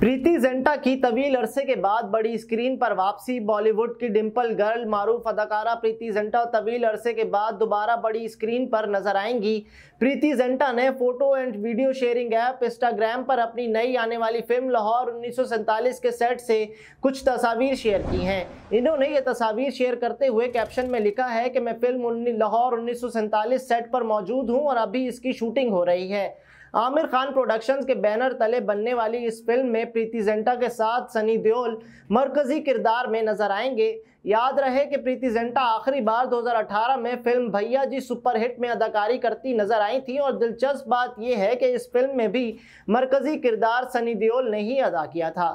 प्रीति जेंटा की तवील अरसे के बाद बड़ी स्क्रीन पर वापसी बॉलीवुड की डिम्पल गर्ल मारूफ अदाकारा प्रीति जेंटा तवील अरसे के बाद दोबारा बड़ी स्क्रीन पर नजर आएंगी प्रीति जेंटा ने photo and video sharing app Instagram पर अपनी नई आने वाली फिल्म लाहौर उन्नीस के सेट से कुछ तस्वीर शेयर की हैं इन्होंने ये तस्वीर शेयर करते हुए कैप्शन में लिखा है कि मैं फिल्म लाहौर उन्नीस सेट पर मौजूद हूँ और अभी इसकी शूटिंग हो रही है आमिर खान प्रोडक्शंस के बैनर तले बनने वाली इस फिल्म में प्रीति जेंटा के साथ सनी देओल मरकजी किरदार में नजर आएंगे याद रहे कि प्रीति जेंटा आखिरी बार 2018 में फिल्म भैया जी सुपरहिट में अदाकारी करती नजर आई थी और दिलचस्प बात यह है कि इस फिल्म में भी मरकजी किरदार सनी देओल ने ही अदा किया था